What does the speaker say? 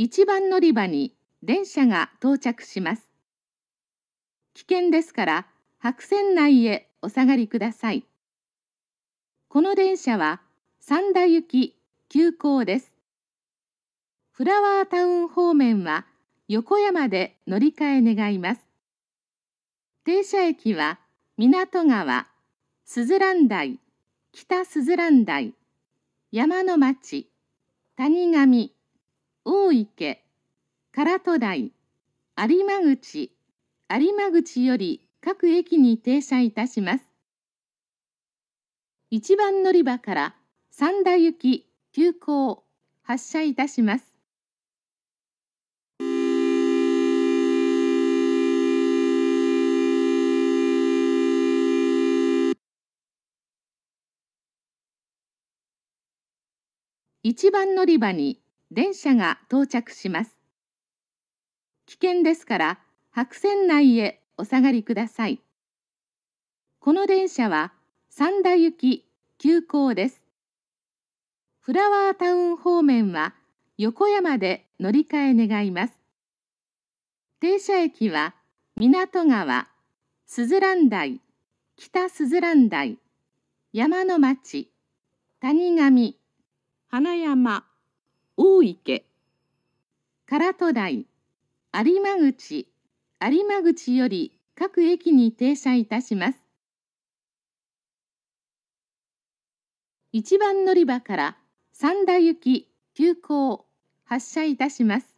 1番乗り場に電車が到着します。危険ですから白線内へお下がりください。この電車は三田行き急行です。フラワータウン方面は横山で乗り換え願います。停車駅は港川、すずらん台、北すずらん台、山の町、谷上、大池唐戸台有馬口有馬口より各駅に停車いたします一番乗り場から三田行き急行発車いたします一番乗り場に電車が到着します危険ですから白線内へお下がりくださいこの電車は三田行き急行ですフラワータウン方面は横山で乗り換え願います停車駅は港川、らん台、北らん台、山の町、谷上、花山、大池唐戸台有馬口有馬口より各駅に停車いたします一番乗り場から三田行き急行発車いたします